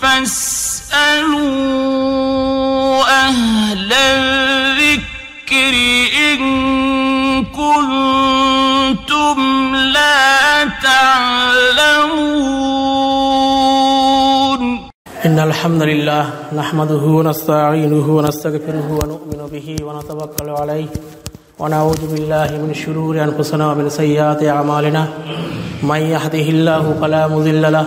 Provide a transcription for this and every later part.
فاسألوا أهل الذكر إن كنتم لا تعلمون إن الحمد لله نحمده ونستعينه ونستغفره ونؤمن به ونتوكل عليه ونعوذ بالله من شرور أنفسنا ومن سيئات أعمالنا من يهده الله فلا مضل له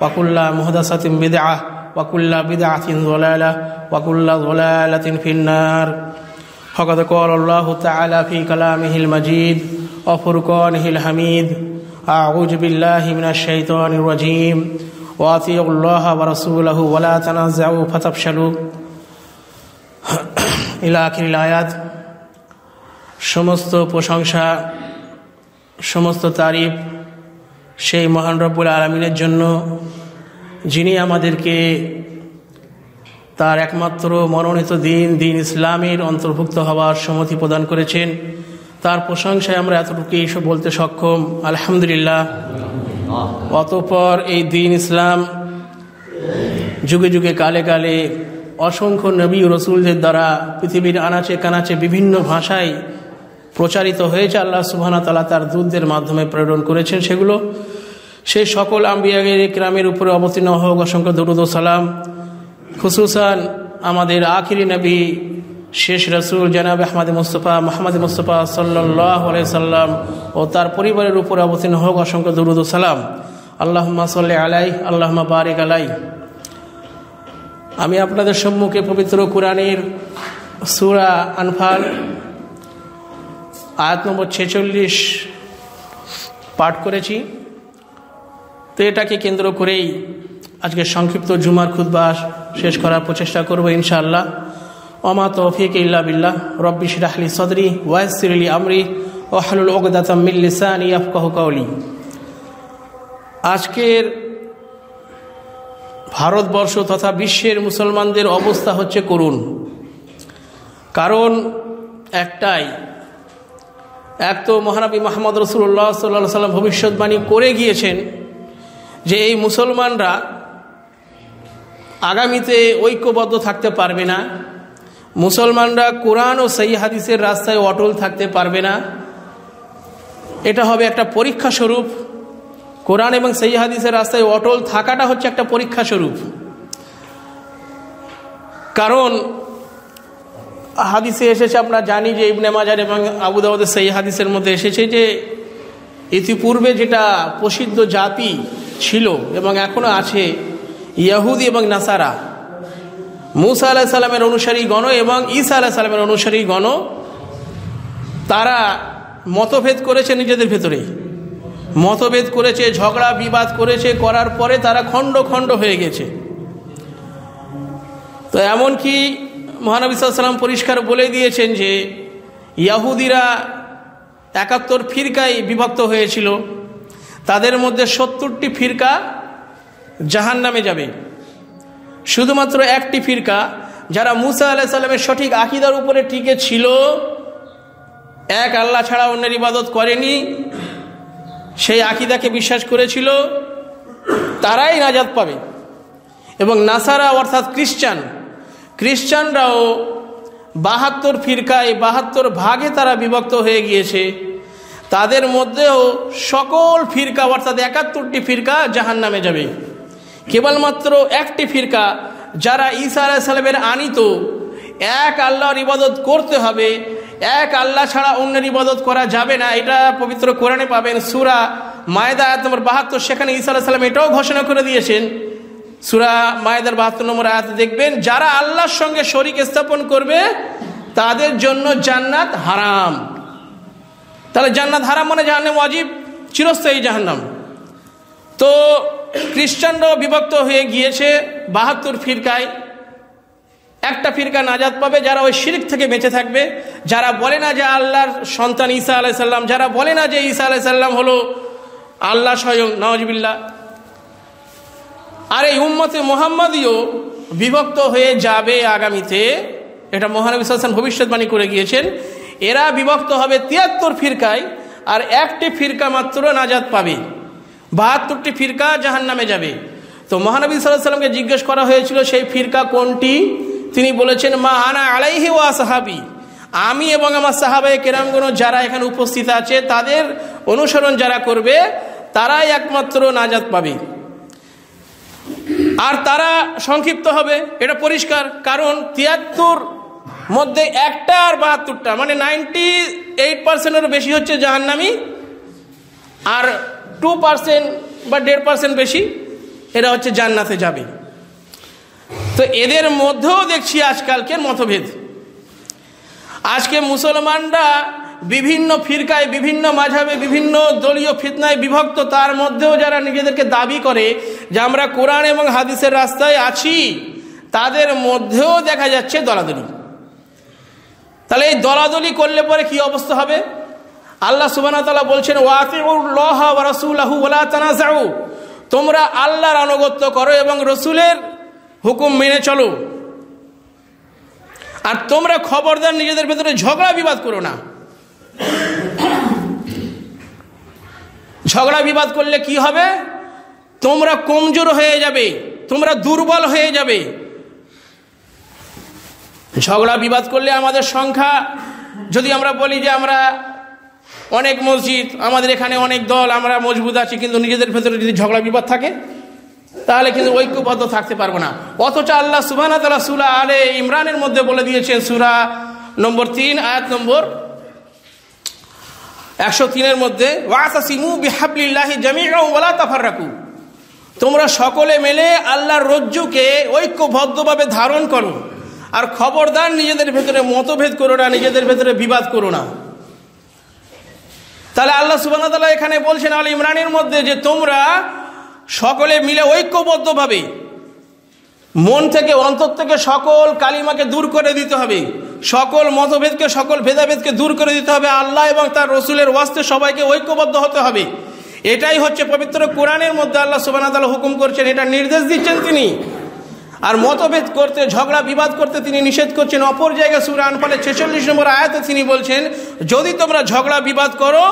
وكل مهدسة بدعة وكل بدعة ضلالة وكل ضلالة في النار فقد قال الله تعالى في كلامه المجيد وفرقانه الحميد أعوذ بالله من الشيطان الرجيم وأطيعوا الله ورسوله ولا تنازعوا فتفشلوا إلى آخر الآيات সমস্ত প্রশংসা সমস্ত তারিফ সেই মহান রব্বুল আলমিনের জন্য যিনি আমাদেরকে তার একমাত্র মনোনীত দিন দিন ইসলামের অন্তর্ভুক্ত হওয়ার সম্মতি প্রদান করেছেন তার প্রশংসায় আমরা এতটুকুই বলতে সক্ষম আলহামদুলিল্লাহ অতপর এই দিন ইসলাম যুগে যুগে কালে কালে অসংখ্য নবী রসুলদের দ্বারা পৃথিবীর আনাচে কানাচে বিভিন্ন ভাষায় প্রচারিত হয়েছে আল্লাহ সুবাহ তালা তার দূতদের মাধ্যমে প্রেরণ করেছেন সেগুলো সেই সকল আম্বিয়াগের গ্রামের উপরে অবতীর্ণ হোক অসংখ্য দরুদ সালাম খুসুসান আমাদের আখিরি নবী শেষ রসুল জেনাব আহমদ মুস্তফা মাহমদ মুস্তফা সাল্লি সাল্লাম ও তার পরিবারের উপরে অবতীর্ণ হোক অসংখ্য দরুদ সালাম আল্লাহমা সাল্লি আলাই আল্লাহমা বারিক আলাই আমি আপনাদের সম্মুখে পবিত্র কোরআনের সুরা আনফাল আয়াত নম্বর ছেচল্লিশ পাঠ করেছি তো এটাকে কেন্দ্র করেই আজকে সংক্ষিপ্ত জুমার খুদ্বাস শেষ করার প্রচেষ্টা করবো ইনশাআল্লাহ অমা তৌফিক ইল্লা বিল্লাহ রব্বি শিরাহলি সদরি ওয়াসিরলি আমরি ওহালুল ওগদাতামিল্লিসান ইয়াফকাহ কাউলি আজকের ভারতবর্ষ তথা বিশ্বের মুসলমানদের অবস্থা হচ্ছে করুণ কারণ একটাই এক তো মহানবী মোহাম্মদ রসুল্লাহ সাল্লাহ সাল্লাম ভবিষ্যৎবাণী করে গিয়েছেন যে এই মুসলমানরা আগামীতে ঐক্যবদ্ধ থাকতে পারবে না মুসলমানরা কোরআন ও সেই হাদিসের রাস্তায় অটল থাকতে পারবে না এটা হবে একটা পরীক্ষা স্বরূপ কোরআন এবং সেই হাদিসের রাস্তায় অটল থাকাটা হচ্ছে একটা পরীক্ষা স্বরূপ কারণ হাদিসে এসেছে আমরা জানি যে ইবনে মাজার এবং আবুদাবাদের সেই হাদিসের মধ্যে এসেছে যে ইতিপূর্বে যেটা প্রসিদ্ধ জাতি ছিল এবং এখনও আছে ইয়াহুদি এবং নাসারা মুসা আলাহ সাল্লামের অনুসারী গণ এবং ঈসা আলাহ সাল্লামের অনুসারী গণ তারা মতভেদ করেছে নিজেদের ভেতরে মতভেদ করেছে ঝগড়া বিবাদ করেছে করার পরে তারা খণ্ড খণ্ড হয়ে গেছে তো এমনকি মহানবী সাল্লাম পরিষ্কার বলে দিয়েছেন যে ইয়াহুদিরা একাত্তর ফিরকায় বিভক্ত হয়েছিল তাদের মধ্যে সত্তরটি ফিরকা জাহান নামে যাবে শুধুমাত্র একটি ফিরকা যারা মুসা আল্লাহ সাল্লামের সঠিক আকিদার উপরে টিকে ছিল এক আল্লাহ ছাড়া অন্যের ইবাদত করেনি সেই আকিদাকে বিশ্বাস করেছিল তারাই নাজাদ পাবে এবং নাসারা অর্থাৎ খ্রিস্টান খ্রিস্টানরাও বাহাত্তর ফিরকায় বাহাত্তর ভাগে তারা বিভক্ত হয়ে গিয়েছে তাদের মধ্যেও সকল ফিরকা অর্থাৎ একাত্তরটি ফিরকা জাহান নামে যাবে কেবলমাত্র একটি ফিরকা যারা ঈসা সালামের আনিত এক আল্লাহর ইবাদত করতে হবে এক আল্লাহ ছাড়া অন্যের ইবাদত করা যাবে না এটা পবিত্র কোরআনে পাবেন সুরা মায়দা নম্বর বাহাত্তর সেখানে ঈসা সালাম এটাও ঘোষণা করে দিয়েছেন সুরা মায়েদার বাহাত্তর নম্বর আয়াত দেখবেন যারা আল্লাহর সঙ্গে শরিক স্থাপন করবে তাদের জন্য জান্নাত হারাম তাহলে জান্নাত হারাম মানে জাহান্নাম অজীব চিরস্থায়ী জাহান্নাম তো খ্রিস্টানরাও বিভক্ত হয়ে গিয়েছে বাহাত্তর ফিরকায় একটা ফিরকা নাজাদ পাবে যারা ওই শিরিক থেকে বেঁচে থাকবে যারা বলে না যে আল্লাহর সন্তান ঈসা আলাইসাল্লাম যারা বলে না যে ঈসা আলাইসাল্লাম হলো আল্লাহ স্বয়ং নওয়াজবিল্লা আর এই উম্মতে মোহাম্মদীয় বিভক্ত হয়ে যাবে আগামীতে এটা মহানবী সাল্লাম ভবিষ্যৎবাণী করে গিয়েছেন এরা বিভক্ত হবে তিয়াত্তর ফিরকায় আর একটি ফিরকা মাত্র নাজাদ পাবে বাহাত্তরটি ফিরকা জাহান নামে যাবে তো মহানবী সাল্লাহ সাল্লামকে জিজ্ঞেস করা হয়েছিল সেই ফিরকা কোনটি তিনি বলেছেন মা আনা আলাইহি ওয়া সাহাবি আমি এবং আমার সাহাবাই কেরামগণ যারা এখানে উপস্থিত আছে তাদের অনুসরণ যারা করবে তারাই একমাত্র নাজাদ পাবে আর তারা সংক্ষিপ্ত হবে এটা পরিষ্কার কারণ তিয়াত্তর মধ্যে একটা আর বাহাত্তরটা মানে নাইনটি এইট পার্সেন্টেরও বেশি হচ্ছে জাহান্নামি আর টু পার্সেন্ট বা দেড় পার্সেন্ট বেশি এরা হচ্ছে জান্নাতে যাবে তো এদের মধ্যেও দেখছি আজকালকের মতভেদ আজকে মুসলমানরা বিভিন্ন ফিরকায় বিভিন্ন মাঝাবে বিভিন্ন দলীয় ফিতনায় বিভক্ত তার মধ্যেও যারা নিজেদেরকে দাবি করে যে আমরা কোরআন এবং হাদিসের রাস্তায় আছি তাদের মধ্যেও দেখা যাচ্ছে দলাদলি তাহলে এই দলাদলি করলে পরে কি অবস্থা হবে আল্লাহ সুবাহতালা বলছেন ওয়াতিউল্লাহু তোমরা আল্লাহর আনুগত্য করো এবং রসুলের হুকুম মেনে চলো আর তোমরা খবরদার নিজেদের ভেতরে ঝগড়া বিবাদ করো না ঝগড়া বিবাদ করলে কি হবে তোমরা কমজোর হয়ে যাবে তোমরা দুর্বল হয়ে যাবে ঝগড়া বিবাদ করলে আমাদের সংখ্যা যদি আমরা বলি যে আমরা অনেক মসজিদ আমাদের এখানে অনেক দল আমরা মজবুত আছি কিন্তু নিজেদের ভেতরে যদি ঝগড়া বিবাদ থাকে তাহলে কিন্তু ঐক্যবদ্ধ থাকতে পারবো না অথচ আল্লাহ সুবাহানা তালা সুরা আলে ইমরানের মধ্যে বলে দিয়েছেন সুরা নম্বর তিন আয়াত নম্বর একশো তিনের মধ্যে ওয়াসিমু বিহাবলিল্লাহি জামি ওলা তাফার রাখু তোমরা সকলে মেলে আল্লাহর রজ্জুকে ঐক্যবদ্ধভাবে ধারণ করো আর খবরদার নিজেদের ভেতরে মতভেদ করো না নিজেদের ভেতরে বিবাদ করো না তাহলে আল্লাহ সুবাহ এখানে বলছেন আল ইমরানের মধ্যে যে তোমরা সকলে মিলে ঐক্যবদ্ধভাবে মন থেকে অন্তর থেকে সকল কালিমাকে দূর করে দিতে হবে সকল মতভেদকে সকল ভেদাভেদকে দূর করে দিতে হবে আল্লাহ এবং তার রসুলের ওয়াস্তে সবাইকে ঐক্যবদ্ধ হতে হবে এটাই হচ্ছে পবিত্র কোরআনের মধ্যে আল্লাহ সুবান তালা হুকুম করছেন এটা নির্দেশ দিচ্ছেন তিনি আর মতভেদ করতে ঝগড়া বিবাদ করতে তিনি নিষেধ করছেন অপর জায়গায় সুরান ফলে ছেচল্লিশ নম্বর আয়াতে তিনি বলছেন যদি তোমরা ঝগড়া বিবাদ করো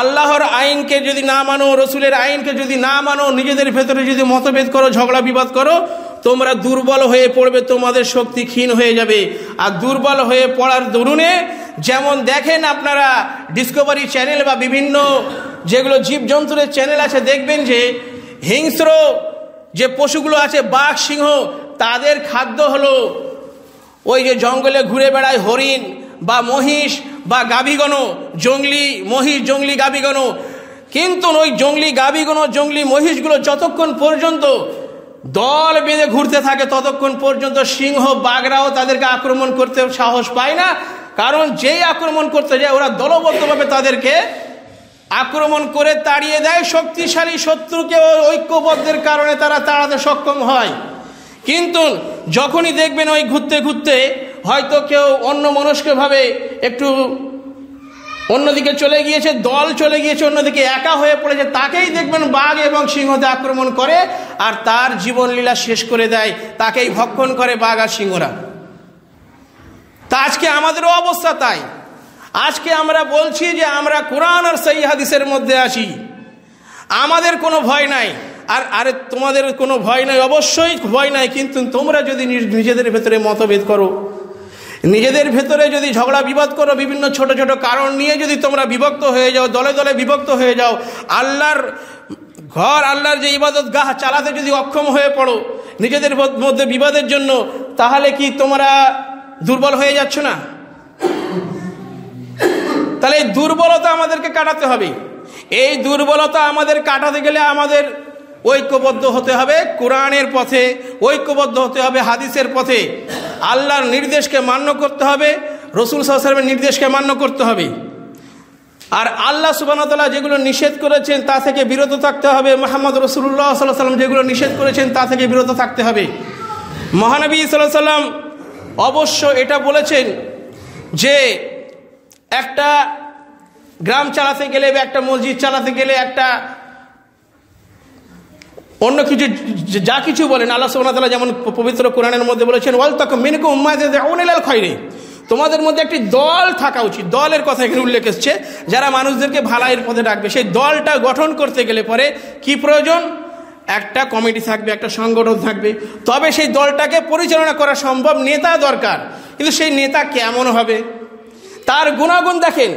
আল্লাহর আইনকে যদি না মানো রসুলের আইনকে যদি না মানো নিজেদের ভেতরে যদি মতভেদ করো ঝগড়া বিবাদ করো তোমরা দুর্বল হয়ে পড়বে তোমাদের শক্তি ক্ষীণ হয়ে যাবে আর দুর্বল হয়ে পড়ার দরুনে যেমন দেখেন আপনারা ডিসকভারি চ্যানেল বা বিভিন্ন যেগুলো জীবজন্তুরের চ্যানেল আছে দেখবেন যে হিংস্র যে পশুগুলো আছে বাঘ সিংহ তাদের খাদ্য হলো ওই যে জঙ্গলে ঘুরে বেড়ায় হরিণ বা মহিষ বা গাভীগণ জঙ্গলি মহিষ জঙ্গলি গাভীগণ কিন্তু ওই জঙ্গলি গাভীগণ জঙ্গলি মহিষগুলো যতক্ষণ পর্যন্ত দল বেঁধে ঘুরতে থাকে ততক্ষণ পর্যন্ত সিংহ বাঘরাও তাদেরকে আক্রমণ করতে সাহস পায় না কারণ যেই আক্রমণ করতে যায় ওরা দলবদ্ধভাবে তাদেরকে আক্রমণ করে তাড়িয়ে দেয় শক্তিশালী শত্রুকে ঐক্যবদ্ধের কারণে তারা তাড়াতে সক্ষম হয় কিন্তু যখনই দেখবেন ওই ঘুরতে ঘুরতে হয়তো কেউ অন্য মনস্কভাবে একটু অন্যদিকে চলে গিয়েছে দল চলে গিয়েছে অন্যদিকে একা হয়ে পড়েছে তাকেই দেখবেন বাঘ এবং সিংহতে আক্রমণ করে আর তার জীবনলীলা শেষ করে দেয় তাকেই ভক্ষণ করে বাঘ আর সিংহরা তা আজকে আমাদেরও অবস্থা তাই আজকে আমরা বলছি যে আমরা কোরআন আর সেই হাদিসের মধ্যে আসি আমাদের কোনো ভয় নাই আর আরে তোমাদের কোনো ভয় নাই অবশ্যই ভয় নাই কিন্তু তোমরা যদি নিজেদের ভেতরে মতভেদ করো নিজেদের ভেতরে যদি ঝগড়া বিবাদ করো বিভিন্ন ছোট ছোট কারণ নিয়ে যদি তোমরা বিভক্ত হয়ে যাও দলে দলে বিভক্ত হয়ে যাও আল্লাহর ঘর আল্লাহর যে ইবাদত গাহ চালাতে যদি অক্ষম হয়ে পড়ো নিজেদের মধ্যে বিবাদের জন্য তাহলে কি তোমরা দুর্বল হয়ে যাচ্ছ না তাহলে এই দুর্বলতা আমাদেরকে কাটাতে হবে এই দুর্বলতা আমাদের কাটাতে গেলে আমাদের ঐক্যবদ্ধ হতে হবে কোরআনের পথে ঐক্যবদ্ধ হতে হবে হাদিসের পথে আল্লাহর নির্দেশকে মান্য করতে হবে রসুল সাহসালামের নির্দেশকে মান্য করতে হবে আর আল্লাহ সুবানতলা যেগুলো নিষেধ করেছেন তা থেকে বিরত থাকতে হবে মোহাম্মদ রসুল্লাহ সাল্লাহ সাল্লাম যেগুলো নিষেধ করেছেন তা থেকে বিরত থাকতে হবে মহানবী সাল্লাহ সাল্লাম অবশ্য এটা বলেছেন যে একটা গ্রাম চালাতে গেলে বা একটা মসজিদ চালাতে গেলে একটা অন্য কিছু যা কিছু বলেন আল্লাহ সোনাতলা যেমন পবিত্র কোরআনের মধ্যে বলেছেন ওয়াল তক মিনকু উম্মাদাল খয়রে তোমাদের মধ্যে একটি দল থাকা উচিত দলের কথা এখানে উল্লেখ এসছে যারা মানুষদেরকে ভালাইয়ের পথে ডাকবে সেই দলটা গঠন করতে গেলে পরে কি প্রয়োজন একটা কমিটি থাকবে একটা সংগঠন থাকবে তবে সেই দলটাকে পরিচালনা করা সম্ভব নেতা দরকার কিন্তু সেই নেতা কেমন হবে তার গুণাগুণ দেখেন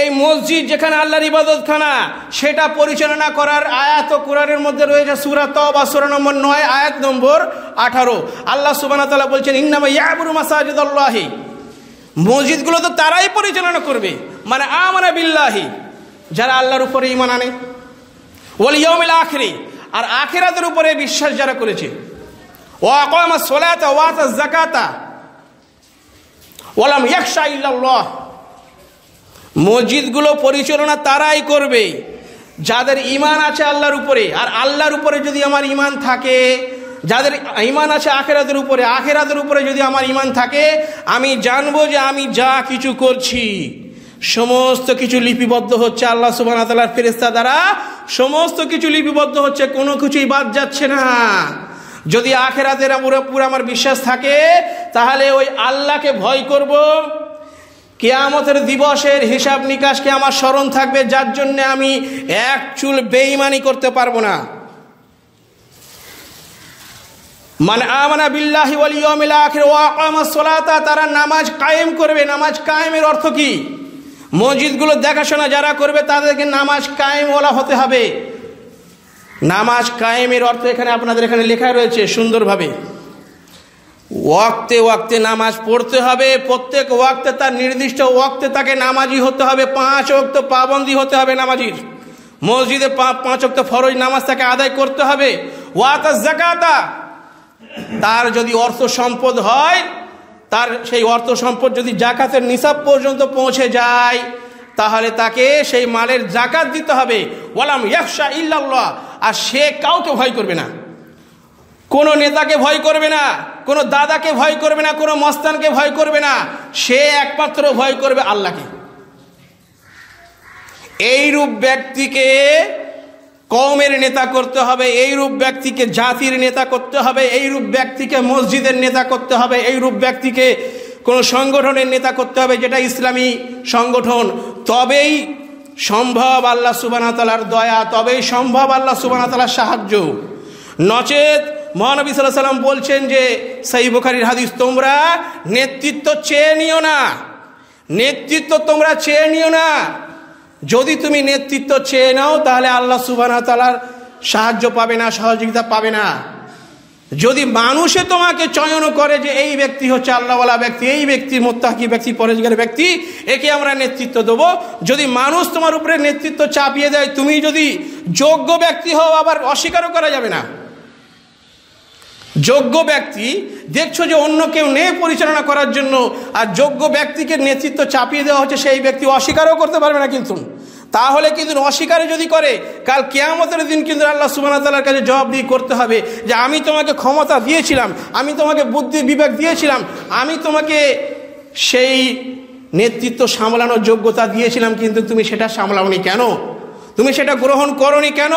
এই মসজিদ যেখানে আল্লাহর ইবাদতখানা সেটা পরিচালনা করার আয়াত ও কোরআনের মধ্যে রয়েছে সুরা তবা সুরা নম্বর নয় আয়াত নম্বর আঠারো আল্লাহ সুবান তালা বলছেন ইন্নামা ইয়াবুর মাসাজিদ আল্লাহি মসজিদগুলো তো তারাই পরিচালনা করবে মানে আমানা বিল্লাহি যারা আল্লাহর উপরে ইমান আনে ওল ইয়মিল আখরি আর আখেরাতের উপরে বিশ্বাস যারা করেছে ও আকমা সোলাতা ওয়াতা জাকাতা ওলাম ইয়াকশা ইল্লাল্লাহ মসজিদগুলো পরিচালনা তারাই করবে যাদের ইমান আছে আল্লাহর উপরে আর আল্লাহর উপরে যদি আমার ইমান থাকে যাদের ইমান আছে আখেরাতের উপরে আখেরাতের উপরে যদি আমার ইমান থাকে আমি জানবো যে আমি যা কিছু করছি সমস্ত কিছু লিপিবদ্ধ হচ্ছে আল্লাহ সুবাহ তালার ফেরিস্তা দ্বারা সমস্ত কিছু লিপিবদ্ধ হচ্ছে কোনো কিছুই বাদ যাচ্ছে না যদি আখেরাতের পুরোপুরি আমার বিশ্বাস থাকে তাহলে ওই আল্লাহকে ভয় করব কেয়ামতের দিবসের হিসাব নিকাশকে আমার স্মরণ থাকবে যার জন্য আমি এক চুল বেইমানি করতে পারবো না মানে আমানা বিল্লাহি ওয়ালিয়মিল আখের ওয়া আমার সোলাতা তারা নামাজ কায়েম করবে নামাজ কায়েমের অর্থ কি মসজিদগুলো দেখাশোনা যারা করবে তাদেরকে নামাজ কায়েম বলা হতে হবে নামাজ কায়েমের অর্থ এখানে আপনাদের এখানে লেখা রয়েছে সুন্দরভাবে ওয়াক্তে ওয়াক্তে নামাজ পড়তে হবে প্রত্যেক ওয়াক্তে তার নির্দিষ্ট ওয়াক্তে তাকে নামাজি হতে হবে পাঁচ ওক্ত পাবন্দি হতে হবে নামাজির মসজিদে পাঁচ ওক্ত ফরজ নামাজ তাকে আদায় করতে হবে ওয়াতা জাকাতা তার যদি অর্থ সম্পদ হয় তার সেই অর্থ সম্পদ যদি জাকাতের নিসাব পর্যন্ত পৌঁছে যায় তাহলে তাকে সেই মালের জাকাত দিতে হবে ওয়ালাম ইয়াকশা ইল্লাল্লাহ আর সে কাউকে ভয় করবে না কোনো নেতাকে ভয় করবে না কোনো দাদাকে ভয় করবে না কোনো মস্তানকে ভয় করবে না সে একমাত্র ভয় করবে আল্লাহকে এই রূপ ব্যক্তিকে কমের নেতা করতে হবে এই রূপ ব্যক্তিকে জাতির নেতা করতে হবে এই রূপ ব্যক্তিকে মসজিদের নেতা করতে হবে এই রূপ ব্যক্তিকে কোনো সংগঠনের নেতা করতে হবে যেটা ইসলামী সংগঠন তবেই সম্ভব আল্লাহ সুবানাতালার দয়া তবেই সম্ভব আল্লাহ সুবানাতালার সাহায্য নচেত মহানবী সাল্লাহ সাল্লাম বলছেন যে সেই বুখারির হাদিস তোমরা নেতৃত্ব চেয়ে নিও না নেতৃত্ব তোমরা চেয়ে নিও না যদি তুমি নেতৃত্ব চেয়ে নাও তাহলে আল্লাহ সুবানাতালার সাহায্য পাবে না সহযোগিতা পাবে না যদি মানুষে তোমাকে চয়ন করে যে এই ব্যক্তি হচ্ছে আল্লাহওয়ালা ব্যক্তি এই ব্যক্তি মোত্তাহি ব্যক্তি পরেশগার ব্যক্তি একে আমরা নেতৃত্ব দেবো যদি মানুষ তোমার উপরে নেতৃত্ব চাপিয়ে দেয় তুমি যদি যোগ্য ব্যক্তি হও আবার অস্বীকারও করা যাবে না যোগ্য ব্যক্তি দেখছো যে অন্য কেউ নেই পরিচালনা করার জন্য আর যোগ্য ব্যক্তিকে নেতৃত্ব চাপিয়ে দেওয়া হচ্ছে সেই ব্যক্তি অস্বীকারও করতে পারবে না কিন্তু তাহলে কিন্তু অস্বীকারে যদি করে কাল কেয়ামতের দিন কিন্তু আল্লাহ সুবাহ তাল্লার কাছে জবাব দিয়ে করতে হবে যে আমি তোমাকে ক্ষমতা দিয়েছিলাম আমি তোমাকে বুদ্ধি বিবেক দিয়েছিলাম আমি তোমাকে সেই নেতৃত্ব সামলানোর যোগ্যতা দিয়েছিলাম কিন্তু তুমি সেটা সামলাওনি কেন তুমি সেটা গ্রহণ করনি কেন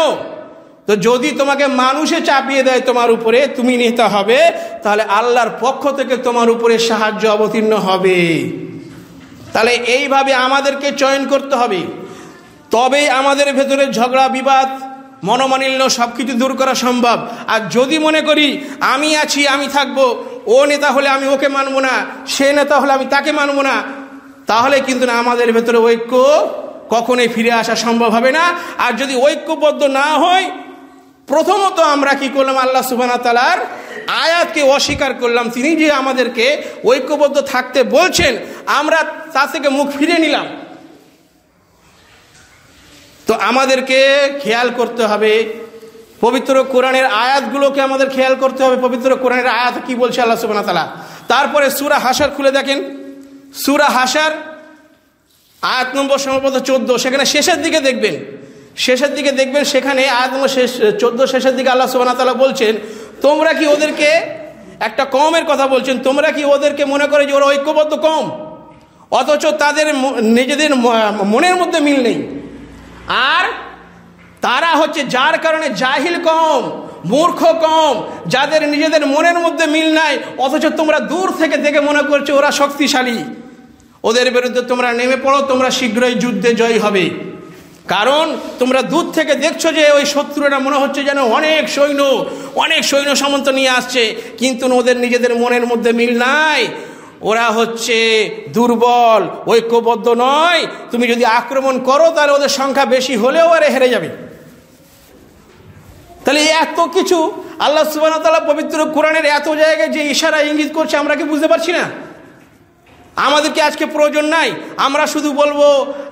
তো যদি তোমাকে মানুষে চাপিয়ে দেয় তোমার উপরে তুমি নেতা হবে তাহলে আল্লাহর পক্ষ থেকে তোমার উপরে সাহায্য অবতীর্ণ হবে তাহলে এইভাবে আমাদেরকে চয়ন করতে হবে তবেই আমাদের ভেতরে ঝগড়া বিবাদ মনোমানিল্য সব কিছু দূর করা সম্ভব আর যদি মনে করি আমি আছি আমি থাকব ও নেতা হলে আমি ওকে মানব না সে নেতা হলে আমি তাকে মানব না তাহলে কিন্তু না আমাদের ভেতরে ঐক্য কখনোই ফিরে আসা সম্ভব হবে না আর যদি ঐক্যবদ্ধ না হয় প্রথমত আমরা কি করলাম আল্লাহ সুবানা তালার আয়াতকে অস্বীকার করলাম তিনি যে আমাদেরকে ঐক্যবদ্ধ থাকতে বলছেন আমরা তা থেকে মুখ ফিরে নিলাম তো আমাদেরকে খেয়াল করতে হবে পবিত্র কোরআনের আয়াতগুলোকে আমাদের খেয়াল করতে হবে পবিত্র কোরআনের আয়াত কি বলছে আল্লাহ সুবাহ তালা তারপরে সুরা হাসার খুলে দেখেন সুরা হাসার আয়াত নম্বর সম্ভবত চোদ্দ সেখানে শেষের দিকে দেখবেন শেষের দিকে দেখবেন সেখানে আয়াত নম্বর শেষ চোদ্দ শেষের দিকে আল্লাহ সুবাহ তালা বলছেন তোমরা কি ওদেরকে একটা কমের কথা বলছেন তোমরা কি ওদেরকে মনে করে যে ওরা ঐক্যবদ্ধ কম অথচ তাদের নিজেদের মনের মধ্যে মিল নেই আর তারা হচ্ছে যার কারণে জাহিল কম মূর্খ কম যাদের নিজেদের মনের মধ্যে মিল নাই অথচ তোমরা দূর থেকে দেখে মনে করছো ওরা শক্তিশালী ওদের বিরুদ্ধে তোমরা নেমে পড়ো তোমরা শীঘ্রই যুদ্ধে জয় হবে কারণ তোমরা দূর থেকে দেখছো যে ওই শত্রুরা মনে হচ্ছে যেন অনেক সৈন্য অনেক সৈন্য সামন্ত নিয়ে আসছে কিন্তু ওদের নিজেদের মনের মধ্যে মিল নাই ওরা হচ্ছে দুর্বল ঐক্যবদ্ধ নয় তুমি যদি আক্রমণ করো তাহলে ওদের সংখ্যা বেশি হলেও আরে হেরে যাবে তাহলে এত কিছু আল্লাহ সুবাহতাল্লাহ পবিত্র কোরআনের এত জায়গায় যে ইশারা ইঙ্গিত করছে আমরা কি বুঝতে পারছি না আমাদেরকে আজকে প্রয়োজন নাই আমরা শুধু বলবো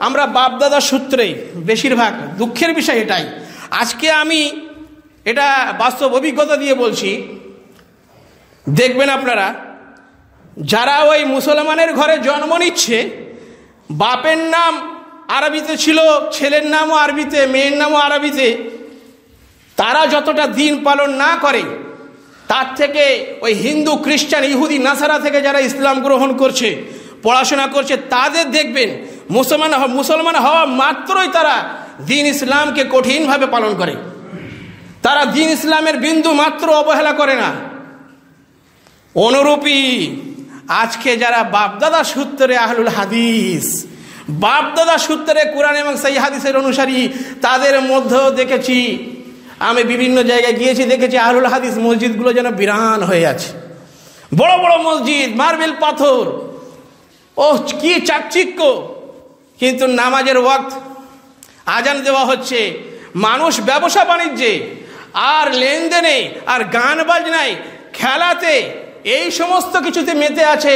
আমরা বাপদাদার সূত্রে বেশিরভাগ দুঃখের বিষয় এটাই আজকে আমি এটা বাস্তব অভিজ্ঞতা দিয়ে বলছি দেখবেন আপনারা যারা ওই মুসলমানের ঘরে জন্ম নিচ্ছে বাপের নাম আরবিতে ছিল ছেলের নামও আরবিতে মেয়ের নামও আরবিতে তারা যতটা দিন পালন না করে তার থেকে ওই হিন্দু খ্রিস্টান ইহুদি নাসারা থেকে যারা ইসলাম গ্রহণ করছে পড়াশোনা করছে তাদের দেখবেন মুসলমান মুসলমান হওয়া মাত্রই তারা দিন ইসলামকে কঠিনভাবে পালন করে তারা দিন ইসলামের বিন্দু মাত্র অবহেলা করে না অনুরূপী আজকে যারা বাপদাদা সূত্রে আহলুল হাদিস বাপদাদা সূত্রে কোরআন এবং সেই হাদিসের অনুসারী তাদের মধ্যেও দেখেছি আমি বিভিন্ন জায়গায় গিয়েছি দেখেছি আহলুল হাদিস মসজিদগুলো যেন বিরান হয়ে আছে বড় বড় মসজিদ মার্বেল পাথর ও কি চাকচিক্য কিন্তু নামাজের ওয়াক্ত আজান দেওয়া হচ্ছে মানুষ ব্যবসা বাণিজ্যে আর লেনদেনে আর গান বাজনায় খেলাতে এই সমস্ত কিছুতে মেতে আছে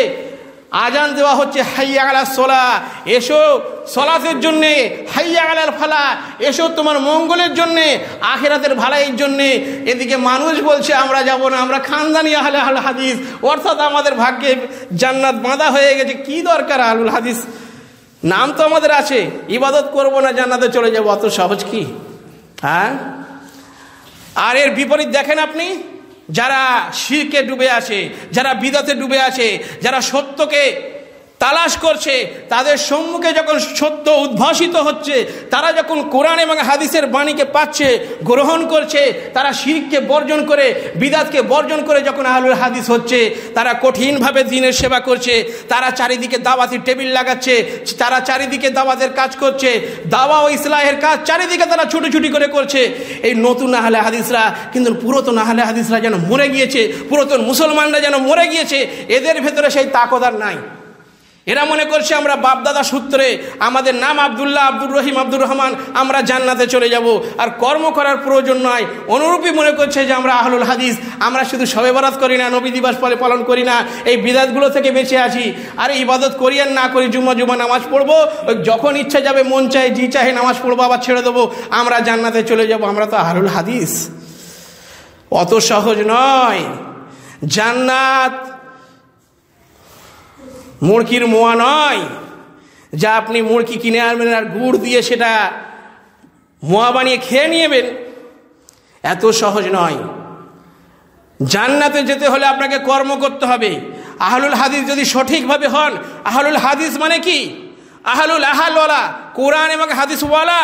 আজান দেওয়া হচ্ছে হাইয়া আলা সোলা এসো সলাতের জন্যে হাইয়া আলার ফালা এসো তোমার মঙ্গলের জন্যে আখেরাতের ভালাইয়ের জন্যে এদিকে মানুষ বলছে আমরা যাব না আমরা খানদানি আহলে আল হাদিস অর্থাৎ আমাদের ভাগ্যে জান্নাত বাঁধা হয়ে গেছে কি দরকার আহুল হাদিস নাম তো আমাদের আছে ইবাদত করব না জান্নাতে চলে যাবো অত সহজ কি হ্যাঁ আর এর বিপরীত দেখেন আপনি যারা শিরকে ডুবে আছে যারা বিদাতে ডুবে আছে যারা সত্যকে তালাশ করছে তাদের সম্মুখে যখন সত্য উদ্ভাসিত হচ্ছে তারা যখন কোরআন এবং হাদিসের বাণীকে পাচ্ছে গ্রহণ করছে তারা শিরকে বর্জন করে বিদাতকে বর্জন করে যখন আহলুল হাদিস হচ্ছে তারা কঠিনভাবে দিনের সেবা করছে তারা চারিদিকে দাওয়াতের টেবিল লাগাচ্ছে তারা চারিদিকে দাওয়াতের কাজ করছে দাওয়া ও ইসলাহের কাজ চারিদিকে তারা ছুটোছুটি করে করছে এই নতুন আহলে হাদিসরা কিন্তু পুরাতন আহলে হাদিসরা যেন মরে গিয়েছে পুরাতন মুসলমানরা যেন মরে গিয়েছে এদের ভেতরে সেই তাকদার নাই এরা মনে করছে আমরা বাপদাদা সূত্রে আমাদের নাম আবদুল্লাহ আব্দুর রহিম আব্দুর রহমান আমরা জান্নাতে চলে যাব আর কর্ম করার প্রয়োজন নয় অনুরূপই মনে করছে যে আমরা আহলুল হাদিস আমরা শুধু সবে বরাত করি না নবী দিবস ফলে পালন করি না এই বিদাতগুলো থেকে বেঁচে আছি আর ইবাদত করি আর না করি জুমা জুমা নামাজ পড়বো ওই যখন ইচ্ছা যাবে মন চায় জি চাহে নামাজ পড়বো আবার ছেড়ে দেবো আমরা জান্নাতে চলে যাব আমরা তো আহলুল হাদিস অত সহজ নয় জান্নাত মুরগির মোয়া নয় যা আপনি মুরগি কিনে আনবেন আর গুড় দিয়ে সেটা মোয়া বানিয়ে খেয়ে নিয়েবেন এত সহজ নয় জান্নাতে যেতে হলে আপনাকে কর্ম করতে হবে আহলুল হাদিস যদি সঠিকভাবে হন আহলুল হাদিস মানে কি আহলুল আহালওয়ালা কোরআন এবং হাদিসওয়ালা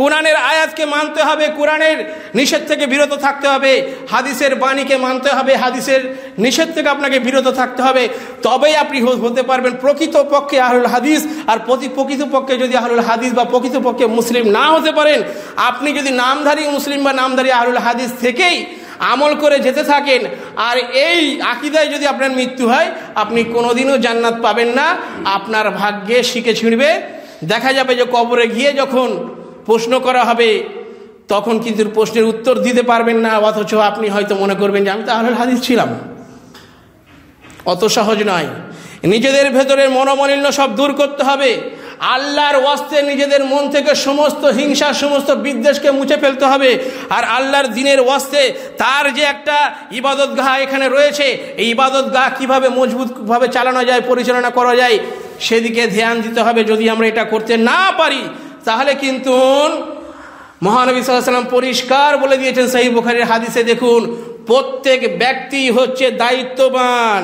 কোরআনের আয়াতকে মানতে হবে কোরআনের নিষেধ থেকে বিরত থাকতে হবে হাদিসের বাণীকে মানতে হবে হাদিসের নিষেধ থেকে আপনাকে বিরত থাকতে হবে তবেই আপনি হতে পারবেন প্রকৃত পক্ষে আহরুল হাদিস আর প্রকৃত পক্ষে যদি আহরুল হাদিস বা প্রকৃত পক্ষে মুসলিম না হতে পারেন আপনি যদি নামধারী মুসলিম বা নামধারী আহরুল হাদিস থেকেই আমল করে যেতে থাকেন আর এই আকিদায় যদি আপনার মৃত্যু হয় আপনি কোনোদিনও জান্নাত পাবেন না আপনার ভাগ্যে শিখে ছিঁড়বে দেখা যাবে যে কবরে গিয়ে যখন প্রশ্ন করা হবে তখন কিন্তু প্রশ্নের উত্তর দিতে পারবেন না অথচ আপনি হয়তো মনে করবেন যে আমি তো আহলুল হাদিস ছিলাম অত সহজ নয় নিজেদের ভেতরের মনোমলিন্য সব দূর করতে হবে আল্লাহর ওয়াস্তে নিজেদের মন থেকে সমস্ত হিংসা সমস্ত বিদ্বেষকে মুছে ফেলতে হবে আর আল্লাহর দিনের ওয়াস্তে তার যে একটা ইবাদত গাহ এখানে রয়েছে এই গাহ কীভাবে মজবুতভাবে চালানো যায় পরিচালনা করা যায় সেদিকে ধ্যান দিতে হবে যদি আমরা এটা করতে না পারি তাহলে কিন্তু মহানবী সাল্লাম পরিষ্কার বলে দিয়েছেন সাহি বুখারের হাদিসে দেখুন প্রত্যেক ব্যক্তি হচ্ছে দায়িত্ববান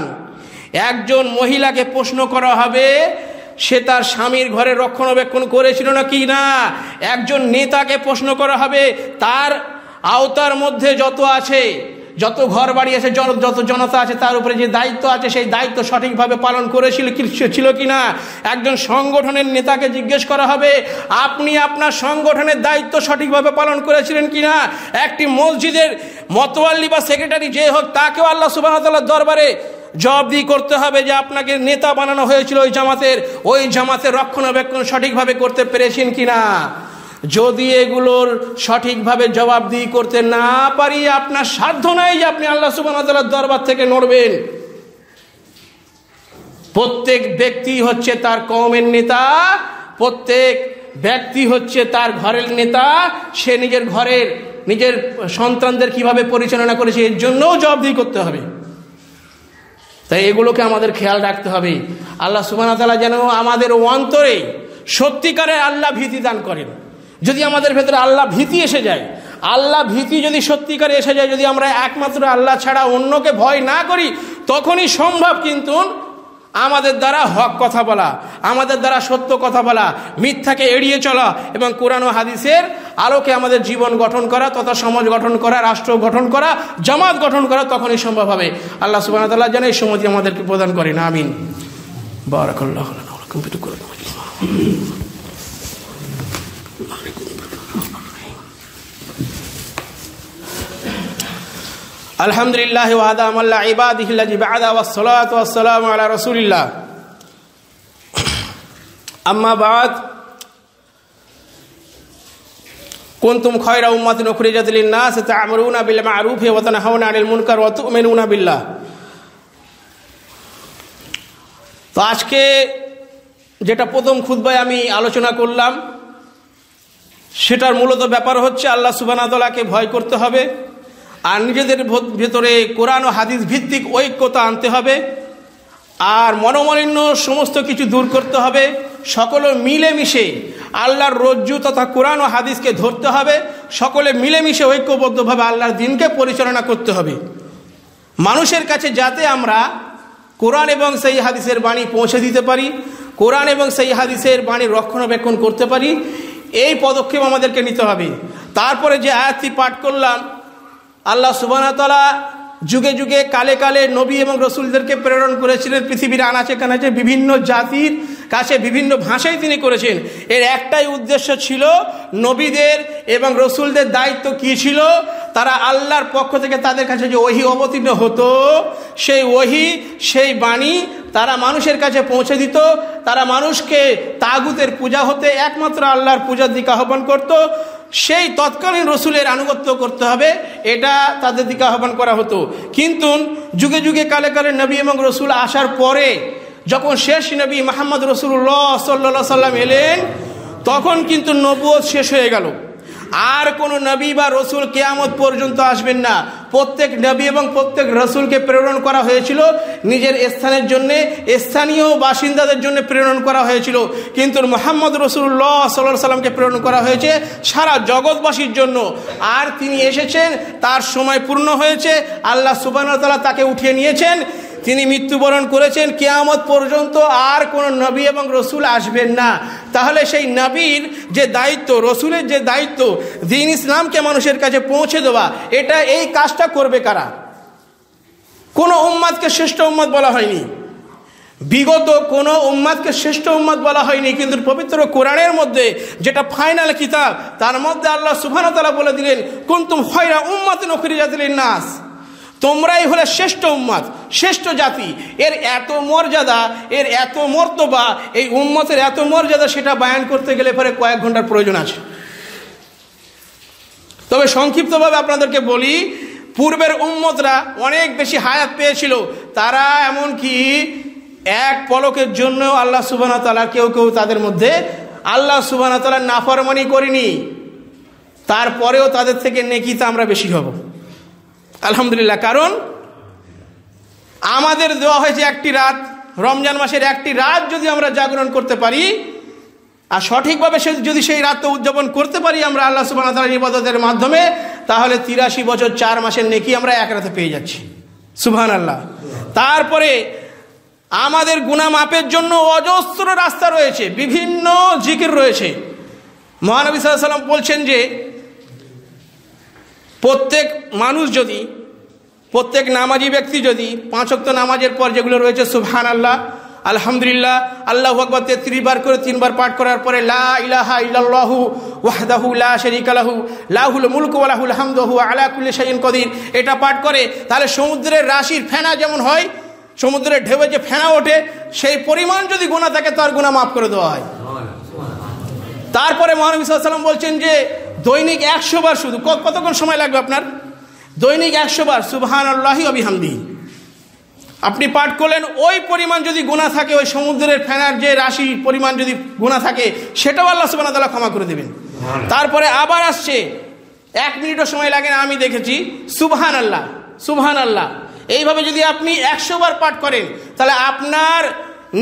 একজন মহিলাকে প্রশ্ন করা হবে সে তার স্বামীর ঘরে রক্ষণাবেক্ষণ করেছিল না কি না একজন নেতাকে প্রশ্ন করা হবে তার আওতার মধ্যে যত আছে যত ঘর বাড়ি আছে যত জনতা আছে তার উপরে যে দায়িত্ব আছে সেই দায়িত্ব সঠিকভাবে পালন করেছিল ছিল কি না একজন সংগঠনের নেতাকে জিজ্ঞেস করা হবে আপনি আপনার সংগঠনের দায়িত্ব সঠিকভাবে পালন করেছিলেন কি না একটি মসজিদের মতোয়াল্লি বা সেক্রেটারি যে হোক তাকেও আল্লাহ সুবাহতাল্লাহ দরবারে জবাবদিহি করতে হবে যে আপনাকে নেতা বানানো হয়েছিল ওই জামাতের ওই জামাতের রক্ষণাবেক্ষণ সঠিকভাবে করতে পেরেছেন কি না যদি এগুলোর সঠিকভাবে জবাবদিহি করতে না পারি আপনার সাধ্য নাই যে আপনি আল্লাহ সুবাহতালার দরবার থেকে নড়বেন প্রত্যেক ব্যক্তি হচ্ছে তার কমের নেতা প্রত্যেক ব্যক্তি হচ্ছে তার ঘরের নেতা সে নিজের ঘরের নিজের সন্তানদের কিভাবে পরিচালনা করেছে এর জন্যও জবাবদিহি করতে হবে তাই এগুলোকে আমাদের খেয়াল রাখতে হবে আল্লাহ সুবাহ যেন আমাদের অন্তরে সত্যিকারে আল্লাহ ভীতি দান করেন যদি আমাদের ভেতরে আল্লাহ ভীতি এসে যায় আল্লাহ ভীতি যদি সত্যিকারে এসে যায় যদি আমরা একমাত্র আল্লাহ ছাড়া অন্যকে ভয় না করি তখনই সম্ভব কিন্তু আমাদের দ্বারা হক কথা বলা আমাদের দ্বারা সত্য কথা বলা মিথ্যাকে এড়িয়ে চলা এবং কোরআন হাদিসের আলোকে আমাদের জীবন গঠন করা তথা সমাজ গঠন করা রাষ্ট্র গঠন করা জামাত গঠন করা তখনই সম্ভব হবে আল্লাহ সুবাহ তাল্লাহ যেন এই সময় আমাদেরকে প্রদান করেন আমিন বারাকাল্লাহ করে আলহামদুলিল্লাহ ওয়াদাম আল্লাহ ইবাদিল্লাজি বাদা ওয়াসলাত ওয়াসালাম আল্লাহ রসুলিল্লাহ আম্মা বাদ তুম খয়রা উম্মাতিন উখরিজাতিল নাস তা'মুরুনা বিল মা'রুফি ওয়া তানহাউনা আনিল মুনকার ওয়া তু'মিনুনা বিল্লাহ তো আজকে যেটা প্রথম খুতবায় আমি আলোচনা করলাম সেটার মূলত ব্যাপার হচ্ছে আল্লাহ সুবহানাহু ভয় করতে হবে আর নিজেদের ভেতরে কোরআন ও হাদিস ভিত্তিক ঐক্যতা আনতে হবে আর মনোমলিন্য সমস্ত কিছু দূর করতে হবে সকলে মিলেমিশে আল্লাহর রজ্জু তথা কোরআন ও হাদিসকে ধরতে হবে সকলে মিলেমিশে ঐক্যবদ্ধভাবে আল্লাহর দিনকে পরিচালনা করতে হবে মানুষের কাছে যাতে আমরা কোরআন এবং সেই হাদিসের বাণী পৌঁছে দিতে পারি কোরআন এবং সেই হাদিসের বাণী রক্ষণাবেক্ষণ করতে পারি এই পদক্ষেপ আমাদেরকে নিতে হবে তারপরে যে আয়াতটি পাঠ করলাম আল্লাহ সুবানাতলা যুগে যুগে কালে কালে নবী এবং রসুলদেরকে প্রেরণ করেছিলেন পৃথিবীর আনাচে কানাচে বিভিন্ন জাতির কাছে বিভিন্ন ভাষায় তিনি করেছেন এর একটাই উদ্দেশ্য ছিল নবীদের এবং রসুলদের দায়িত্ব কি ছিল তারা আল্লাহর পক্ষ থেকে তাদের কাছে যে ওহি অবতীর্ণ হতো সেই ওহি সেই বাণী তারা মানুষের কাছে পৌঁছে দিত তারা মানুষকে তাগুতের পূজা হতে একমাত্র আল্লাহর পূজার দিকে আহ্বান করতো সেই তৎকালীন রসুলের আনুগত্য করতে হবে এটা তাদের দিকে আহ্বান করা হতো কিন্তু যুগে যুগে কালে কালে নবী এবং রসুল আসার পরে যখন শেষ নবী মাহমদ রসুল্লাহ সাল্লা সাল্লাম এলেন তখন কিন্তু নবুয় শেষ হয়ে গেল আর কোনো নবী বা রসুল কেয়ামত পর্যন্ত আসবেন না প্রত্যেক নবী এবং প্রত্যেক রসুলকে প্রেরণ করা হয়েছিল নিজের স্থানের জন্যে স্থানীয় বাসিন্দাদের জন্য প্রেরণ করা হয়েছিল কিন্তু মোহাম্মদ রসুল্লাহ সাল্লাহ সাল্লামকে প্রেরণ করা হয়েছে সারা জগৎবাসীর জন্য আর তিনি এসেছেন তার সময় পূর্ণ হয়েছে আল্লাহ সুবান তাকে উঠিয়ে নিয়েছেন তিনি মৃত্যুবরণ করেছেন কেয়ামত পর্যন্ত আর কোন নবী এবং রসুল আসবেন না তাহলে সেই নবীর যে দায়িত্ব রসুলের যে দায়িত্ব দিন ইসলামকে মানুষের কাছে পৌঁছে দেওয়া এটা এই কাজটা করবে কারা কোনো উম্মাদকে শ্রেষ্ঠ উম্মাদ বলা হয়নি বিগত কোনো উম্মাদকে শ্রেষ্ঠ উম্মাদ বলা হয়নি কিন্তু পবিত্র কোরআনের মধ্যে যেটা ফাইনাল কিতাব তার মধ্যে আল্লাহ সুফানতলা বলে দিলেন কুন্তুম হয়রা উম্মাদ যা দিলেন নাস তোমরাই হলে শ্রেষ্ঠ উম্মাদ শ্রেষ্ঠ জাতি এর এত মর্যাদা এর এত মর্তবা এই উম্মতের এত মর্যাদা সেটা বায়ান করতে গেলে পরে কয়েক ঘন্টার প্রয়োজন আছে তবে সংক্ষিপ্তভাবে আপনাদেরকে বলি পূর্বের উম্মতরা অনেক বেশি হায়াত পেয়েছিল তারা এমনকি এক পলকের জন্য আল্লাহ সুবাহ তালা কেউ কেউ তাদের মধ্যে আল্লাহ সুবাহ তালা নাফরমানি করিনি তারপরেও তাদের থেকে নেকিতা আমরা বেশি হব আলহামদুলিল্লাহ কারণ আমাদের দেওয়া হয়েছে একটি রাত রমজান মাসের একটি রাত যদি আমরা জাগরণ করতে পারি আর সঠিকভাবে সে যদি সেই রাত উদযাপন করতে পারি আমরা আল্লাহ সুবাহ তালার ইবাদতের মাধ্যমে তাহলে তিরাশি বছর চার মাসের নেকি আমরা এক রাতে পেয়ে যাচ্ছি সুবহান আল্লাহ তারপরে আমাদের গুণামাপের জন্য অজস্র রাস্তা রয়েছে বিভিন্ন জিকির রয়েছে মহানবী সাল্লাম বলছেন যে প্রত্যেক মানুষ যদি প্রত্যেক নামাজি ব্যক্তি যদি পাঁচক্ত নামাজের পর যেগুলো রয়েছে সুহান আল্লাহ আলহামদুলিল্লাহ আল্লাহ আকবর ত্রিবার করে তিনবার পাঠ করার পরে লা ইলাহা লা লাহু লাহুল আলা কদির এটা পাঠ করে তাহলে সমুদ্রের রাশির ফেনা যেমন হয় সমুদ্রের ঢেউয়ে যে ফেনা ওঠে সেই পরিমাণ যদি গুণা থাকে তার গুণা মাফ করে দেওয়া হয় তারপরে মহানবী সাল্লাম বলছেন যে দৈনিক একশো বার শুধু কতক্ষণ সময় লাগবে আপনার দৈনিক একশো বার সুবহান আল্লাহি অবিহামদি আপনি পাঠ করলেন ওই পরিমাণ যদি গুণা থাকে ওই সমুদ্রের ফেনার যে রাশি পরিমাণ যদি গুণা থাকে সেটাও আল্লাহ সুবান তালা ক্ষমা করে দেবেন তারপরে আবার আসছে এক মিনিটও সময় লাগে না আমি দেখেছি সুবহান আল্লাহ সুবহান আল্লাহ এইভাবে যদি আপনি একশো বার পাঠ করেন তাহলে আপনার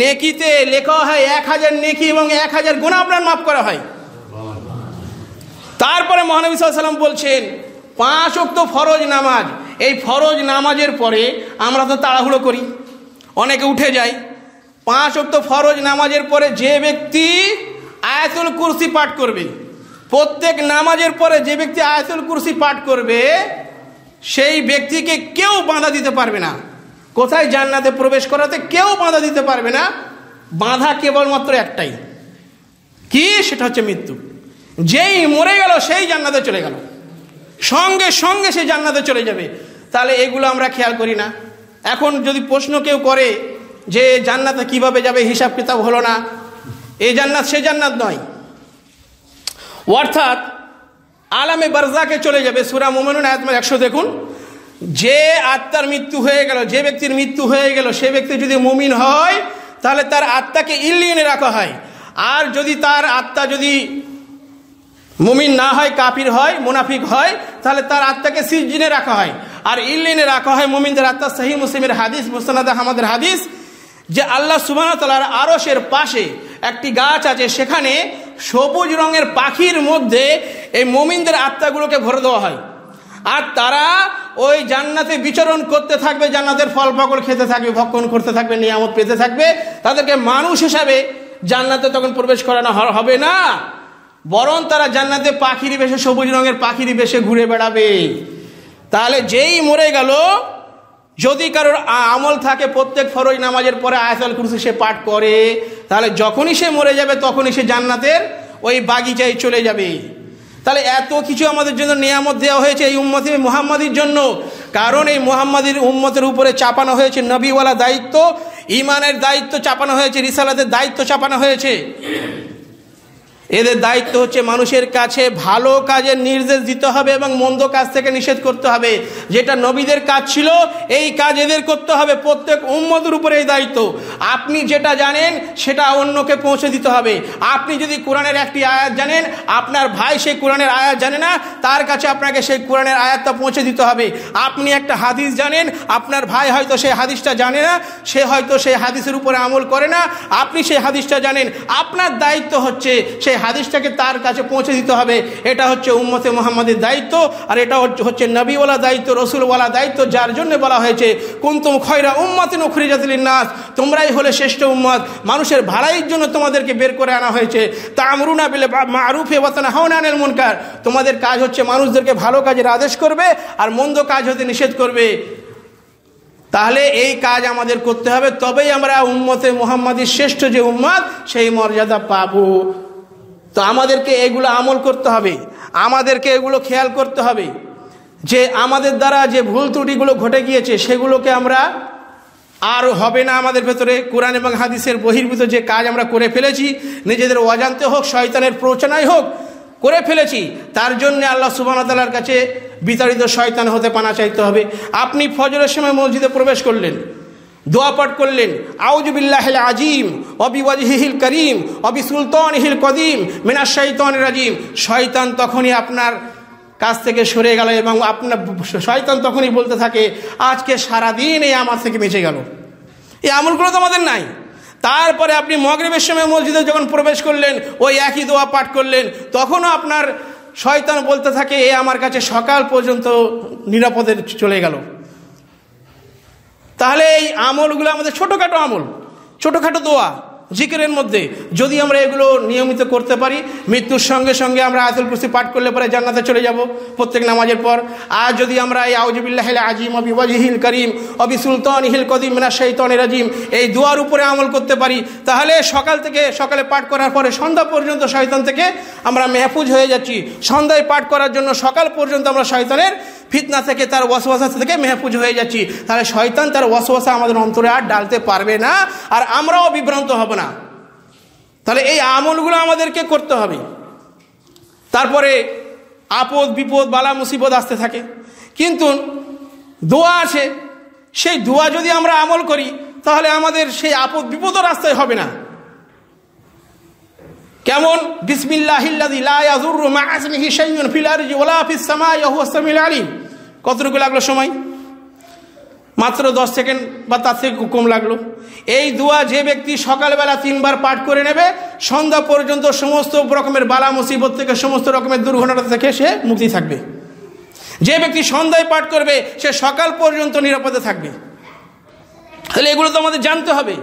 নেকিতে লেখা হয় এক হাজার নেকি এবং এক হাজার গুণা আপনার মাফ করা হয় তারপরে মহানবী সাল্লাম বলছেন পাঁচ অক্ত ফরজ নামাজ এই ফরজ নামাজের পরে আমরা তো তাড়াহুড়ো করি অনেকে উঠে যাই পাঁচ অক্ত ফরজ নামাজের পরে যে ব্যক্তি আয়াতুল কুরসি পাঠ করবে প্রত্যেক নামাজের পরে যে ব্যক্তি আয়াতুল কুরসি পাঠ করবে সেই ব্যক্তিকে কেউ বাঁধা দিতে পারবে না কোথায় জান্নাতে প্রবেশ করাতে কেউ বাঁধা দিতে পারবে না বাঁধা কেবলমাত্র একটাই কি সেটা হচ্ছে মৃত্যু যেই মরে গেল সেই জান্নাতে চলে গেল সঙ্গে সঙ্গে সে জান্নাতে চলে যাবে তাহলে এগুলো আমরা খেয়াল করি না এখন যদি প্রশ্ন কেউ করে যে জান্নাতে কিভাবে যাবে হিসাব কিতাব হলো না এ জান্নাত সে জান্নাত নয় অর্থাৎ আলামে বারজাকে চলে যাবে সুরা মোমেনুন আয়াতমার একশো দেখুন যে আত্মার মৃত্যু হয়ে গেল যে ব্যক্তির মৃত্যু হয়ে গেল সে ব্যক্তি যদি মুমিন হয় তাহলে তার আত্মাকে ইলিয়নে রাখা হয় আর যদি তার আত্মা যদি মুমিন না হয় কাপির হয় মুনাফিক হয় তাহলে তার আত্মাকে সিজিনে রাখা হয় আর ইল্লিনে রাখা হয় মুমিনদের আত্মা সাহি মুসলিমের হাদিস মুসনাদ আহমদের হাদিস যে আল্লাহ সুবান তালার আরসের পাশে একটি গাছ আছে সেখানে সবুজ রঙের পাখির মধ্যে এই মুমিনদের আত্মাগুলোকে ভরে দেওয়া হয় আর তারা ওই জান্নাতে বিচরণ করতে থাকবে জান্নাতের ফল ফকল খেতে থাকবে ভক্ষণ করতে থাকবে নিয়ামত পেতে থাকবে তাদেরকে মানুষ হিসাবে জান্নাতে তখন প্রবেশ করানো হবে না বরং তারা জান্নাতে পাখির বেশে সবুজ রঙের পাখির বেশে ঘুরে বেড়াবে তাহলে যেই মরে গেল যদি কারোর আমল থাকে প্রত্যেক ফরজ নামাজের পরে আয়াতাল কুরসি সে পাঠ করে তাহলে যখনই সে মরে যাবে তখনই সে জান্নাতের ওই বাগিচায় চলে যাবে তাহলে এত কিছু আমাদের জন্য নিয়ামত দেওয়া হয়েছে এই উম্মতি মুহাম্মাদির জন্য কারণ এই মুহাম্মাদির উম্মতের উপরে চাপানো হয়েছে নবীওয়ালা দায়িত্ব ইমানের দায়িত্ব চাপানো হয়েছে রিসালাদের দায়িত্ব চাপানো হয়েছে এদের দায়িত্ব হচ্ছে মানুষের কাছে ভালো কাজের নির্দেশ দিতে হবে এবং মন্দ কাজ থেকে নিষেধ করতে হবে যেটা নবীদের কাজ ছিল এই কাজ এদের করতে হবে প্রত্যেক উম্মতের উপরে এই দায়িত্ব আপনি যেটা জানেন সেটা অন্যকে পৌঁছে দিতে হবে আপনি যদি কোরআনের একটি আয়াত জানেন আপনার ভাই সেই কোরআনের আয়াত জানে না তার কাছে আপনাকে সেই কোরআনের আয়াতটা পৌঁছে দিতে হবে আপনি একটা হাদিস জানেন আপনার ভাই হয়তো সেই হাদিসটা জানে না সে হয়তো সেই হাদিসের উপরে আমল করে না আপনি সেই হাদিসটা জানেন আপনার দায়িত্ব হচ্ছে সেই হাদিসটাকে তার কাছে পৌঁছে দিতে হবে এটা হচ্ছে উম্মতে মোহাম্মদের দায়িত্ব আর এটা হচ্ছে নবীওয়ালা দায়িত্ব রসুলওয়ালা দায়িত্ব যার জন্য বলা হয়েছে কুন্তুম খয়রা উম্মতে নখরি জাতিলিন নাস তোমরাই হলে শ্রেষ্ঠ উম্মত মানুষের ভাড়াইয়ের জন্য তোমাদেরকে বের করে আনা হয়েছে তা আমরুনা বেলে মারুফে ওয়াতানা হওনানের মুনকার তোমাদের কাজ হচ্ছে মানুষদেরকে ভালো কাজের আদেশ করবে আর মন্দ কাজ হতে নিষেধ করবে তাহলে এই কাজ আমাদের করতে হবে তবেই আমরা উম্মতে মোহাম্মদের শ্রেষ্ঠ যে উম্মাদ সেই মর্যাদা পাবো তো আমাদেরকে এগুলো আমল করতে হবে আমাদেরকে এগুলো খেয়াল করতে হবে যে আমাদের দ্বারা যে ভুল ত্রুটিগুলো ঘটে গিয়েছে সেগুলোকে আমরা আর হবে না আমাদের ভেতরে কোরআন এবং হাদিসের বহির্ভূত যে কাজ আমরা করে ফেলেছি নিজেদের অজান্তে হোক শয়তানের প্রচনায় হোক করে ফেলেছি তার জন্য আল্লাহ সুবাহতালার কাছে বিতাড়িত শয়তান হতে পানা চাইতে হবে আপনি ফজরের সময় মসজিদে প্রবেশ করলেন দোয়া পাঠ করলেন আউজবিল্লাহিল আজিম অবিওয়াজিহিল করিম অবি সুলতান হিল কদিম মিনা শৈতান রাজিম শয়তান তখনই আপনার কাছ থেকে সরে গেল এবং আপনার শয়তান তখনই বলতে থাকে আজকে সারাদিন এই আমার থেকে বেঁচে গেল এই আমলগুলো তো আমাদের নাই তারপরে আপনি মগরেবের সময় মসজিদে যখন প্রবেশ করলেন ওই একই দোয়া পাঠ করলেন তখনও আপনার শয়তান বলতে থাকে এ আমার কাছে সকাল পর্যন্ত নিরাপদে চলে গেল তাহলে এই আমলগুলো আমাদের ছোটোখাটো আমল ছোটোখাটো দোয়া জিকিরের মধ্যে যদি আমরা এগুলো নিয়মিত করতে পারি মৃত্যুর সঙ্গে সঙ্গে আমরা আয়তুল কুস্তি পাঠ করলে পরে জান্নাতে চলে যাব প্রত্যেক নামাজের পর আর যদি আমরা এই আউজিবিল্লাহ আজিম অবি ওয়াজিহিল করিম অবি সুলতান হিল কদিম না সৈতন রাজিম এই দুয়ার উপরে আমল করতে পারি তাহলে সকাল থেকে সকালে পাঠ করার পরে সন্ধ্যা পর্যন্ত শয়তান থেকে আমরা মেহফুজ হয়ে যাচ্ছি সন্ধ্যায় পাঠ করার জন্য সকাল পর্যন্ত আমরা শয়তানের ফিতনা থেকে তার ওয়াসওয়াসা থেকে মেহফুজ হয়ে যাচ্ছি তাহলে শয়তান তার ওয়াসওয়াসা আমাদের অন্তরে আর ডালতে পারবে না আর আমরাও বিভ্রান্ত হব না তাহলে এই আমলগুলো আমাদেরকে করতে হবে তারপরে আপদ বিপদ বালা মুসিবত আসতে থাকে কিন্তু দোয়া আছে সেই দোয়া যদি আমরা আমল করি তাহলে আমাদের সেই আপদ বিপদ রাস্তায় হবে না কেমন বিসমিল্লাহিল্লাযী লা ইয়াযুররু মা'আসমিহি শাইউন ফিল আরজি ওয়ালা ফিস সামাই ওয়া হুয়াস সামিউল আলীম কতটুকু লাগলো সময় মাত্র দশ সেকেন্ড বা তার থেকে কম লাগলো এই দোয়া যে ব্যক্তি সকালবেলা তিনবার পাঠ করে নেবে সন্ধ্যা পর্যন্ত সমস্ত রকমের বালা মুসিবত থেকে সমস্ত রকমের দুর্ঘটনা থেকে সে মুক্তি থাকবে যে ব্যক্তি সন্ধ্যায় পাঠ করবে সে সকাল পর্যন্ত নিরাপদে থাকবে তাহলে এগুলো তো আমাদের জানতে হবে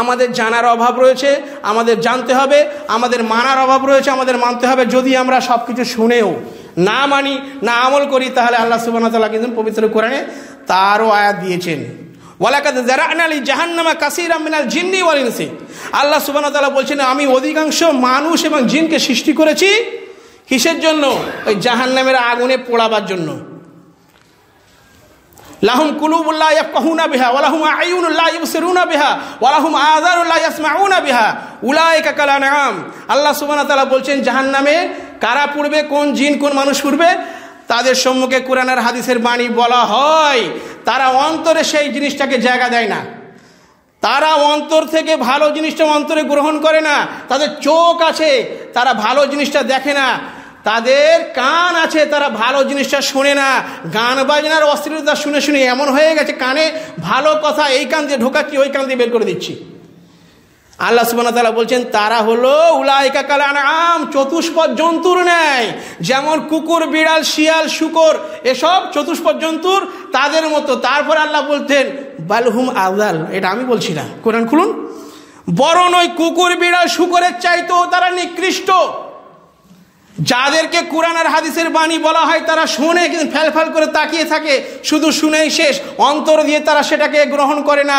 আমাদের জানার অভাব রয়েছে আমাদের জানতে হবে আমাদের মানার অভাব রয়েছে আমাদের মানতে হবে যদি আমরা সব কিছু শুনেও না মানি না আমল করি তাহলে আল্লাহ সুবান তাল্লাহ কিন্তু পবিত্র কোরআনে তারও আয়াত দিয়েছেন ওয়ালাকাদ জারান আলী জাহান্নামা কাসির আমিনাল জিন্নি ওয়ালিনসি আল্লাহ সুবাহ তালা বলছেন আমি অধিকাংশ মানুষ এবং জিনকে সৃষ্টি করেছি কিসের জন্য ওই জাহান্নামের আগুনে পোড়াবার জন্য লাহুম কুলুবুল্লাহ ইয়াফকাহুনা বিহা ওয়ালাহুম আইউনুল্লাহ ইউবসিরুনা বিহা ওয়ালাহুম আযারুল্লাহ ইয়াসমাউনা বিহা উলাইকা কাল আনআম আল্লাহ সুবহানাহু তাআলা বলছেন জাহান্নামে কারা পড়বে কোন জিন কোন মানুষ পড়বে তাদের সম্মুখে কোরআনের হাদিসের বাণী বলা হয় তারা অন্তরে সেই জিনিসটাকে জায়গা দেয় না তারা অন্তর থেকে ভালো জিনিসটা অন্তরে গ্রহণ করে না তাদের চোখ আছে তারা ভালো জিনিসটা দেখে না তাদের কান আছে তারা ভালো জিনিসটা শুনে না গান বাজনার অস্থিরতা শুনে শুনে এমন হয়ে গেছে কানে ভালো কথা এই কান দিয়ে ঢোকাচ্ছি ওই কান দিয়ে বের করে দিচ্ছি আল্লাহ সুবান তালা বলছেন তারা হলো উলাইকা কালান আম চতুষ্পদ জন্তুর নেয় যেমন কুকুর বিড়াল শিয়াল শুকর এসব চতুষ্পদ জন্তুর তাদের মতো তারপর আল্লাহ বলতেন বালহুম আউদাল এটা আমি বলছি না কোরআন খুলুন বরং ওই কুকুর বিড়াল শুকরের চাইতেও তারা নিকৃষ্ট যাদেরকে কোরআন আর হাদিসের বাণী বলা হয় তারা শুনে কিন্তু ফ্যালফ্যাল করে তাকিয়ে থাকে শুধু শুনেই শেষ অন্তর দিয়ে তারা সেটাকে গ্রহণ করে না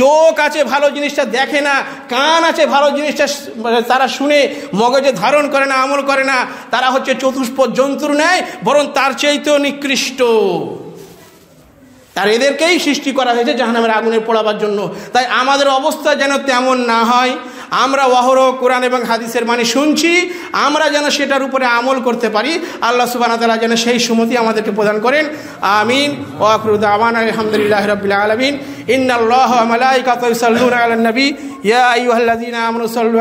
চোখ আছে ভালো জিনিসটা দেখে না কান আছে ভালো জিনিসটা মানে তারা শুনে মগজে ধারণ করে না আমল করে না তারা হচ্ছে চতুষ্প জন্তুর নেয় বরং তার চাইতেও নিকৃষ্ট আর এদেরকেই সৃষ্টি করা হয়েছে জাহানামের আগুনে পোড়াবার জন্য তাই আমাদের অবস্থা যেন তেমন না হয় আমরা ওয়াহর কোরআন এবং হাদিসের মানে শুনছি আমরা যেন সেটার উপরে আমল করতে পারি আল্লাহ সুবাহ তালা যেন সেই সুমতি আমাদেরকে প্রদান করেন আমিন ওয়াকরুদ আমান আলহামদুলিল্লাহ রবিল্লা আলমিন ইন্নআল্লাহ মালাইকাতুসাল্লুন নবী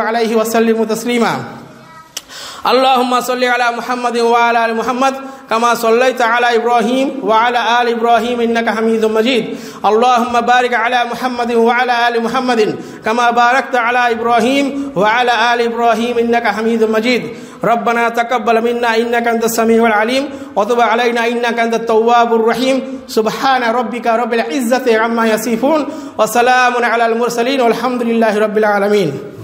আলাইহি ওয়া সাল্লিমু اللهم صل على محمد وعلى ال محمد كما صليت على ابراهيم وعلى ال ابراهيم انك حميد مجيد اللهم بارك على محمد وعلى ال محمد كما باركت على ابراهيم وعلى ال ابراهيم انك حميد مجيد ربنا تقبل منا انك انت السميع العليم وتب علينا انك انت التواب الرحيم سبحان ربك رب العزه عما يصفون وسلام على المرسلين والحمد لله رب العالمين